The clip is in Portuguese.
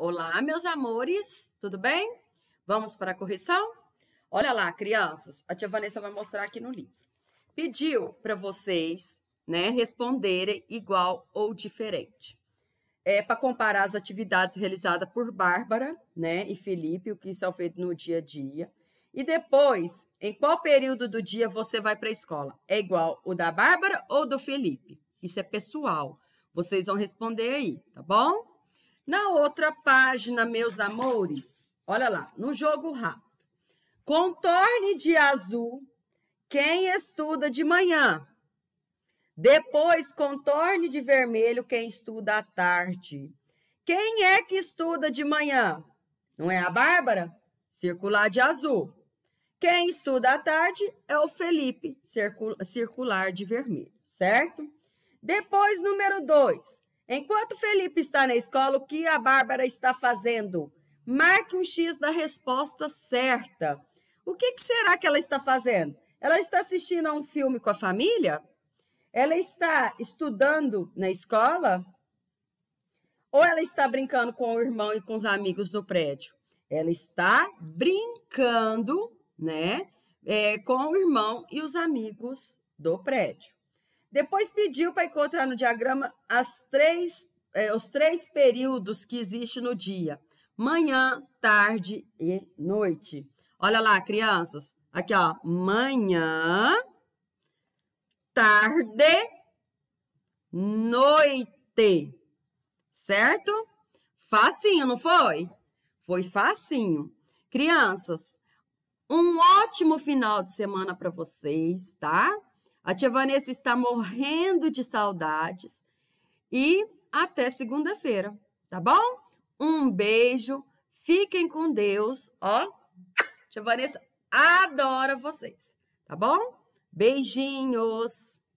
Olá, meus amores, tudo bem? Vamos para a correção? Olha lá, crianças, a tia Vanessa vai mostrar aqui no livro. Pediu para vocês, né, responderem igual ou diferente. É para comparar as atividades realizadas por Bárbara, né, e Felipe, o que são feitos no dia a dia. E depois, em qual período do dia você vai para a escola? É igual o da Bárbara ou do Felipe? Isso é pessoal. Vocês vão responder aí, tá bom? Na outra página, meus amores, olha lá, no jogo rápido. Contorne de azul quem estuda de manhã. Depois, contorne de vermelho quem estuda à tarde. Quem é que estuda de manhã? Não é a Bárbara? Circular de azul. Quem estuda à tarde é o Felipe, circular de vermelho, certo? Depois, número dois. Enquanto Felipe está na escola, o que a Bárbara está fazendo? Marque um X da resposta certa. O que, que será que ela está fazendo? Ela está assistindo a um filme com a família? Ela está estudando na escola? Ou ela está brincando com o irmão e com os amigos do prédio? Ela está brincando, né? É, com o irmão e os amigos do prédio. Depois pediu para encontrar no diagrama as três, é, os três períodos que existem no dia: manhã, tarde e noite. Olha lá, crianças. Aqui, ó. Manhã, tarde, noite. Certo? Facinho, não foi? Foi facinho. Crianças, um ótimo final de semana para vocês, tá? A tia Vanessa está morrendo de saudades. E até segunda-feira, tá bom? Um beijo, fiquem com Deus, ó. Tia Vanessa adora vocês, tá bom? Beijinhos!